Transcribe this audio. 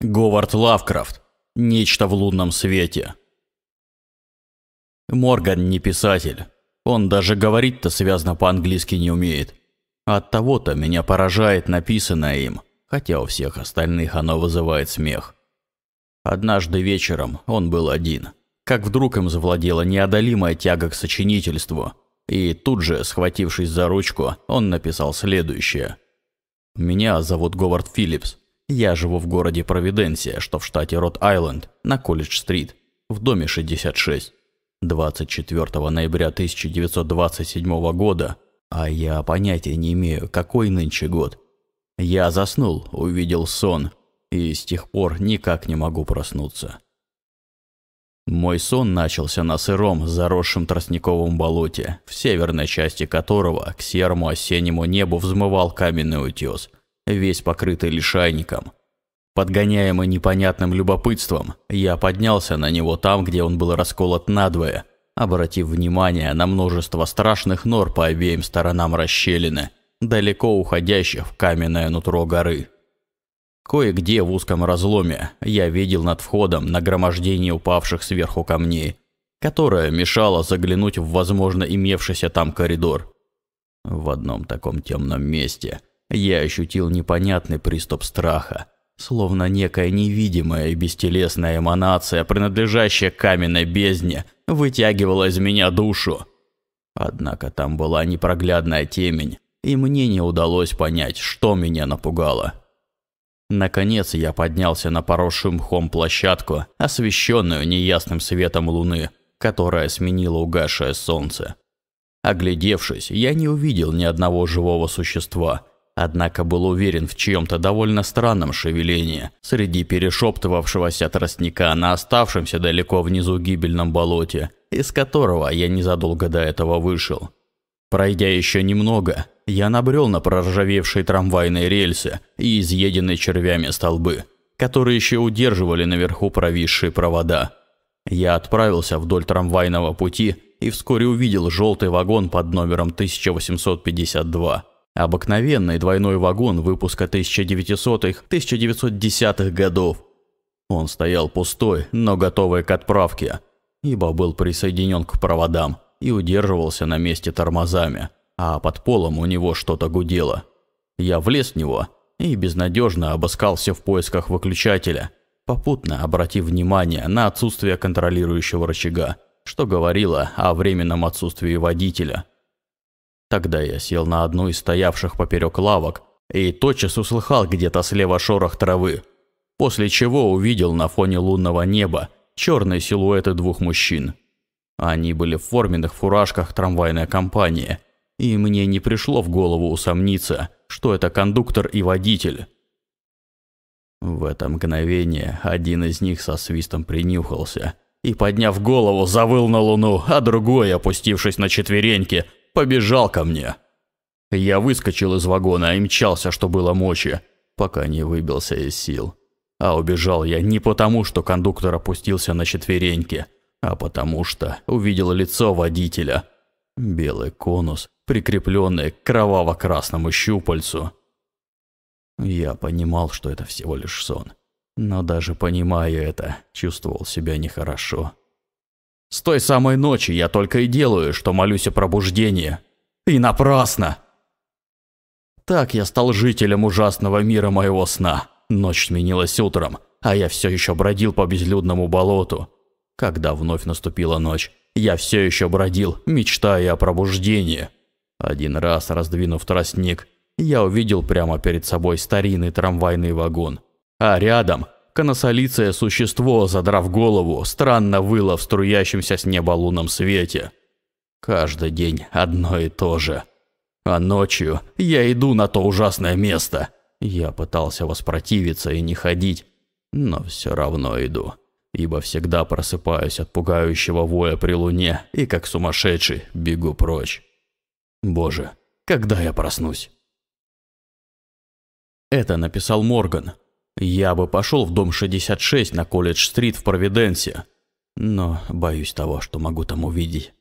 Говард Лавкрафт. Нечто в лунном свете. Морган не писатель. Он даже говорить-то связано по-английски не умеет. От того-то меня поражает написанное им, хотя у всех остальных оно вызывает смех. Однажды вечером он был один, как вдруг им завладела неодолимая тяга к сочинительству, и тут же, схватившись за ручку, он написал следующее. «Меня зовут Говард Филлипс. Я живу в городе Провиденсия, что в штате род айленд на Колледж-стрит, в доме 66. 24 ноября 1927 года, а я понятия не имею, какой нынче год, я заснул, увидел сон, и с тех пор никак не могу проснуться. Мой сон начался на сыром, заросшем тростниковом болоте, в северной части которого к серому осеннему небу взмывал каменный утес – весь покрытый лишайником. Подгоняемый непонятным любопытством, я поднялся на него там, где он был расколот надвое, обратив внимание на множество страшных нор по обеим сторонам расщелины, далеко уходящих в каменное нутро горы. Кое-где в узком разломе я видел над входом нагромождение упавших сверху камней, которое мешало заглянуть в возможно имевшийся там коридор. В одном таком темном месте я ощутил непонятный приступ страха, словно некая невидимая и бестелесная эманация, принадлежащая каменной бездне, вытягивала из меня душу. Однако там была непроглядная темень, и мне не удалось понять, что меня напугало. Наконец я поднялся на поросшую мхом площадку, освещенную неясным светом луны, которая сменила угасшее солнце. Оглядевшись, я не увидел ни одного живого существа – однако был уверен в чьем-то довольно странном шевелении среди перешептывавшегося тростника на оставшемся далеко внизу гибельном болоте, из которого я незадолго до этого вышел. Пройдя еще немного, я набрел на проржавевшие трамвайные рельсы и изъеденные червями столбы, которые еще удерживали наверху провисшие провода. Я отправился вдоль трамвайного пути и вскоре увидел желтый вагон под номером 1852. Обыкновенный двойной вагон выпуска 1900-х, 1910-х годов. Он стоял пустой, но готовый к отправке, ибо был присоединен к проводам и удерживался на месте тормозами, а под полом у него что-то гудело. Я влез в него и безнадежно обыскался в поисках выключателя, попутно обратив внимание на отсутствие контролирующего рычага, что говорило о временном отсутствии водителя – Тогда я сел на одну из стоявших поперек лавок и тотчас услыхал где-то слева шорох травы, после чего увидел на фоне лунного неба черные силуэты двух мужчин. Они были в форменных фуражках трамвайной компании, и мне не пришло в голову усомниться, что это кондуктор и водитель. В это мгновение один из них со свистом принюхался и, подняв голову, завыл на луну, а другой, опустившись на четвереньки, побежал ко мне. Я выскочил из вагона и мчался, что было мочи, пока не выбился из сил. А убежал я не потому, что кондуктор опустился на четвереньки, а потому что увидел лицо водителя. Белый конус, прикрепленный к кроваво-красному щупальцу. Я понимал, что это всего лишь сон. Но даже понимая это, чувствовал себя нехорошо. С той самой ночи я только и делаю, что молюсь о пробуждении. И напрасно! Так я стал жителем ужасного мира моего сна. Ночь сменилась утром, а я все еще бродил по безлюдному болоту. Когда вновь наступила ночь, я все еще бродил, мечтая о пробуждении. Один раз, раздвинув тростник, я увидел прямо перед собой старинный трамвайный вагон. А рядом Коносолицее существо, задрав голову, странно выло в струящемся с неба лунном свете. Каждый день одно и то же. А ночью я иду на то ужасное место. Я пытался воспротивиться и не ходить, но все равно иду. Ибо всегда просыпаюсь от пугающего воя при луне и, как сумасшедший, бегу прочь. Боже, когда я проснусь? Это написал Морган. Я бы пошел в дом 66 на Колледж-стрит в Провиденсе, но боюсь того, что могу там увидеть.